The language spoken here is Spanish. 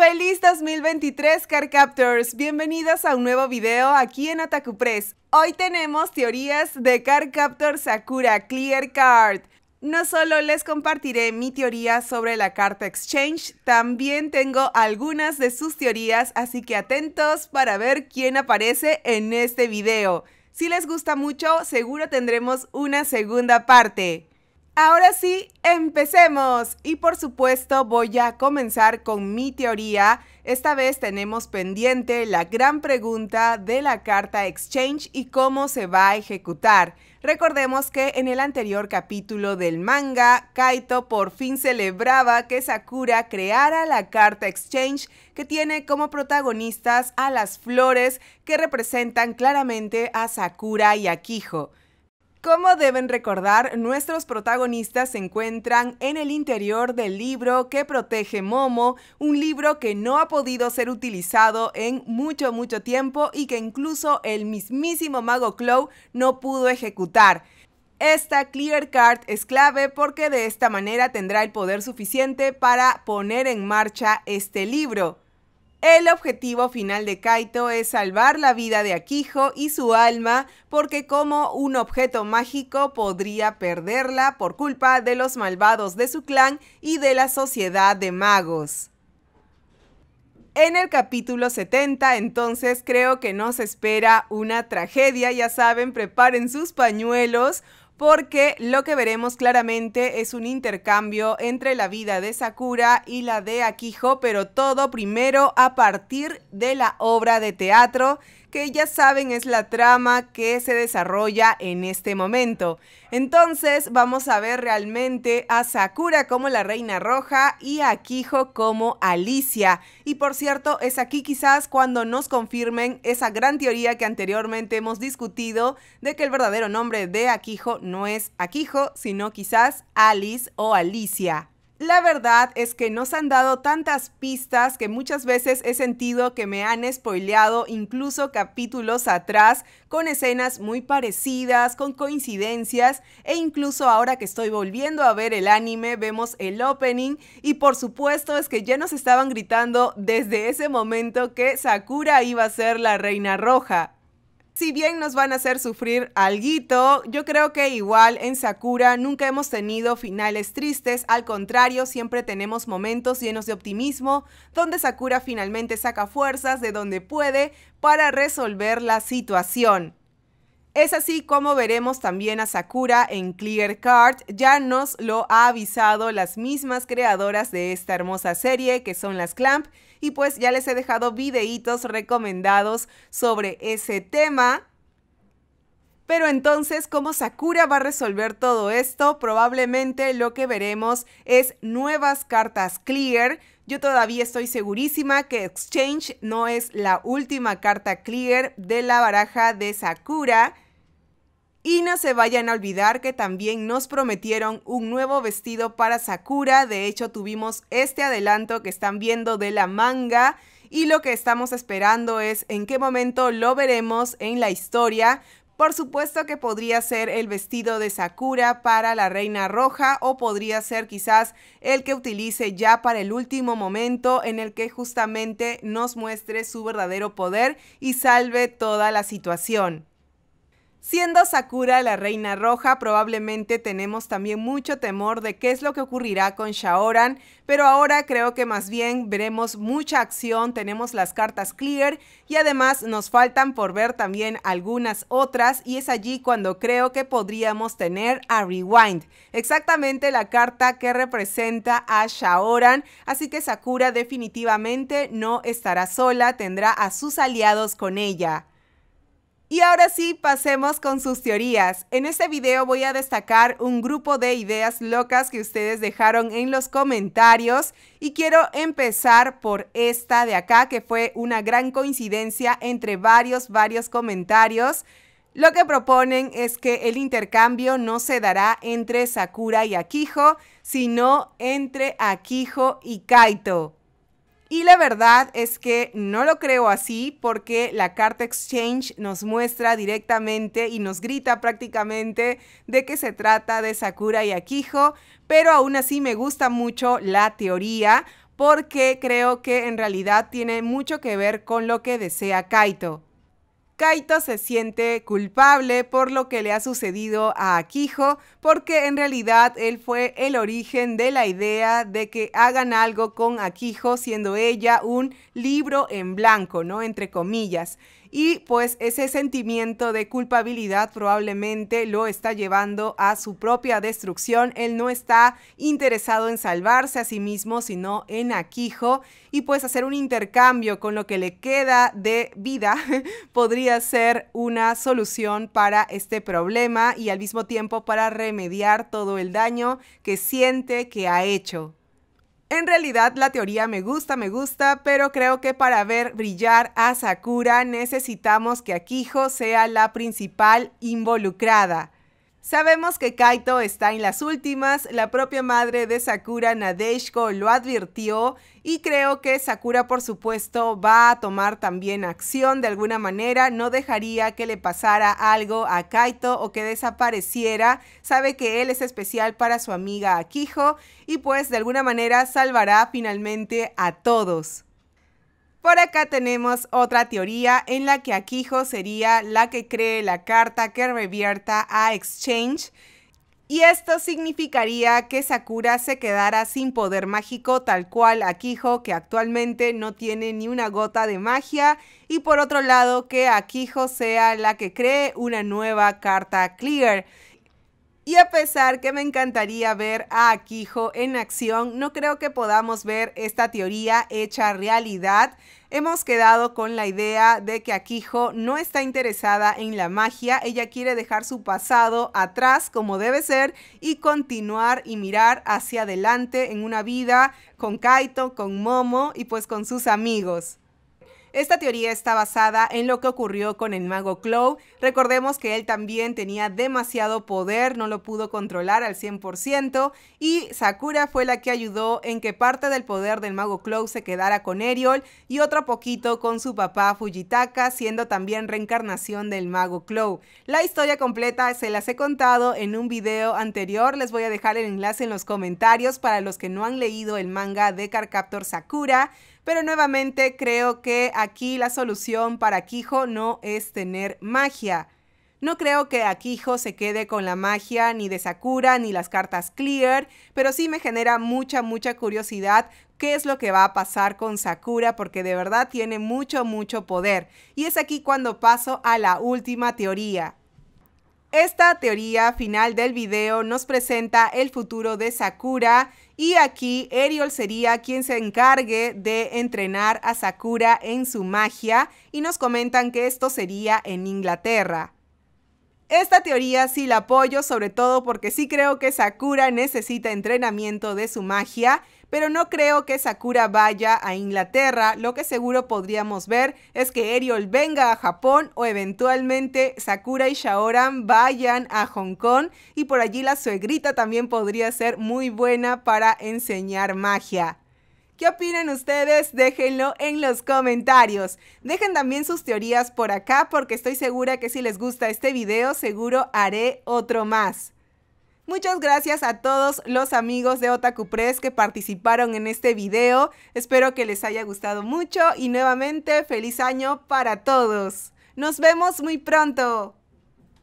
¡Feliz 2023 Captors. Bienvenidos a un nuevo video aquí en Otaku Press. Hoy tenemos teorías de Captor Sakura Clear Card. No solo les compartiré mi teoría sobre la carta exchange, también tengo algunas de sus teorías, así que atentos para ver quién aparece en este video. Si les gusta mucho, seguro tendremos una segunda parte. Ahora sí, empecemos. Y por supuesto voy a comenzar con mi teoría. Esta vez tenemos pendiente la gran pregunta de la carta Exchange y cómo se va a ejecutar. Recordemos que en el anterior capítulo del manga, Kaito por fin celebraba que Sakura creara la carta Exchange que tiene como protagonistas a las flores que representan claramente a Sakura y a Kijo. Como deben recordar, nuestros protagonistas se encuentran en el interior del libro que protege Momo, un libro que no ha podido ser utilizado en mucho, mucho tiempo y que incluso el mismísimo mago Clow no pudo ejecutar. Esta Clear Card es clave porque de esta manera tendrá el poder suficiente para poner en marcha este libro. El objetivo final de Kaito es salvar la vida de Akijo y su alma, porque como un objeto mágico podría perderla por culpa de los malvados de su clan y de la sociedad de magos. En el capítulo 70, entonces creo que nos espera una tragedia, ya saben, preparen sus pañuelos porque lo que veremos claramente es un intercambio entre la vida de Sakura y la de Akiho, pero todo primero a partir de la obra de teatro que ya saben es la trama que se desarrolla en este momento. Entonces vamos a ver realmente a Sakura como la Reina Roja y a Akiho como Alicia. Y por cierto, es aquí quizás cuando nos confirmen esa gran teoría que anteriormente hemos discutido de que el verdadero nombre de Akijo no es Akijo, sino quizás Alice o Alicia. La verdad es que nos han dado tantas pistas que muchas veces he sentido que me han spoileado incluso capítulos atrás con escenas muy parecidas, con coincidencias e incluso ahora que estoy volviendo a ver el anime vemos el opening y por supuesto es que ya nos estaban gritando desde ese momento que Sakura iba a ser la reina roja si bien nos van a hacer sufrir algo, yo creo que igual en Sakura nunca hemos tenido finales tristes, al contrario, siempre tenemos momentos llenos de optimismo, donde Sakura finalmente saca fuerzas de donde puede para resolver la situación. Es así como veremos también a Sakura en Clear Card, ya nos lo ha avisado las mismas creadoras de esta hermosa serie que son las Clamp y pues ya les he dejado videitos recomendados sobre ese tema. Pero entonces, ¿cómo Sakura va a resolver todo esto? Probablemente lo que veremos es nuevas cartas Clear, yo todavía estoy segurísima que Exchange no es la última carta clear de la baraja de Sakura. Y no se vayan a olvidar que también nos prometieron un nuevo vestido para Sakura. De hecho, tuvimos este adelanto que están viendo de la manga. Y lo que estamos esperando es en qué momento lo veremos en la historia, por supuesto que podría ser el vestido de Sakura para la Reina Roja o podría ser quizás el que utilice ya para el último momento en el que justamente nos muestre su verdadero poder y salve toda la situación. Siendo Sakura la reina roja, probablemente tenemos también mucho temor de qué es lo que ocurrirá con Shaoran, pero ahora creo que más bien veremos mucha acción, tenemos las cartas clear y además nos faltan por ver también algunas otras y es allí cuando creo que podríamos tener a Rewind, exactamente la carta que representa a Shaoran, así que Sakura definitivamente no estará sola, tendrá a sus aliados con ella. Y ahora sí, pasemos con sus teorías. En este video voy a destacar un grupo de ideas locas que ustedes dejaron en los comentarios y quiero empezar por esta de acá que fue una gran coincidencia entre varios, varios comentarios. Lo que proponen es que el intercambio no se dará entre Sakura y Akiho, sino entre Akiho y Kaito. Y la verdad es que no lo creo así porque la carta exchange nos muestra directamente y nos grita prácticamente de que se trata de Sakura y Akijo, pero aún así me gusta mucho la teoría porque creo que en realidad tiene mucho que ver con lo que desea Kaito. Kaito se siente culpable por lo que le ha sucedido a Akiho porque en realidad él fue el origen de la idea de que hagan algo con Akiho siendo ella un libro en blanco, ¿no? Entre comillas. Y pues ese sentimiento de culpabilidad probablemente lo está llevando a su propia destrucción. Él no está interesado en salvarse a sí mismo, sino en Akiho Y pues hacer un intercambio con lo que le queda de vida podría ser una solución para este problema y al mismo tiempo para remediar todo el daño que siente que ha hecho. En realidad la teoría me gusta, me gusta, pero creo que para ver brillar a Sakura necesitamos que Akijo sea la principal involucrada. Sabemos que Kaito está en las últimas, la propia madre de Sakura Nadeshko lo advirtió y creo que Sakura por supuesto va a tomar también acción de alguna manera, no dejaría que le pasara algo a Kaito o que desapareciera, sabe que él es especial para su amiga Akiho y pues de alguna manera salvará finalmente a todos. Por acá tenemos otra teoría en la que Akijo sería la que cree la carta que revierta a Exchange. Y esto significaría que Sakura se quedara sin poder mágico tal cual Akijo, que actualmente no tiene ni una gota de magia. Y por otro lado, que Akijo sea la que cree una nueva carta Clear. Y a pesar que me encantaría ver a Akiho en acción, no creo que podamos ver esta teoría hecha realidad. Hemos quedado con la idea de que Akiho no está interesada en la magia, ella quiere dejar su pasado atrás como debe ser y continuar y mirar hacia adelante en una vida con Kaito, con Momo y pues con sus amigos. Esta teoría está basada en lo que ocurrió con el mago Claw, Recordemos que él también tenía demasiado poder, no lo pudo controlar al 100% y Sakura fue la que ayudó en que parte del poder del mago Clow se quedara con Eriol y otro poquito con su papá Fujitaka, siendo también reencarnación del mago Claw. La historia completa se las he contado en un video anterior, les voy a dejar el enlace en los comentarios para los que no han leído el manga de Carcaptor Sakura. Pero nuevamente creo que aquí la solución para Quijo no es tener magia. No creo que Akijo se quede con la magia ni de Sakura ni las cartas Clear, pero sí me genera mucha, mucha curiosidad qué es lo que va a pasar con Sakura porque de verdad tiene mucho, mucho poder. Y es aquí cuando paso a la última teoría. Esta teoría final del video nos presenta el futuro de Sakura y aquí Eriol sería quien se encargue de entrenar a Sakura en su magia y nos comentan que esto sería en Inglaterra. Esta teoría sí la apoyo, sobre todo porque sí creo que Sakura necesita entrenamiento de su magia pero no creo que Sakura vaya a Inglaterra. Lo que seguro podríamos ver es que Eriol venga a Japón o eventualmente Sakura y Shaoran vayan a Hong Kong y por allí la suegrita también podría ser muy buena para enseñar magia. ¿Qué opinan ustedes? Déjenlo en los comentarios. Dejen también sus teorías por acá porque estoy segura que si les gusta este video seguro haré otro más. Muchas gracias a todos los amigos de Otaku Press que participaron en este video. Espero que les haya gustado mucho y nuevamente feliz año para todos. Nos vemos muy pronto.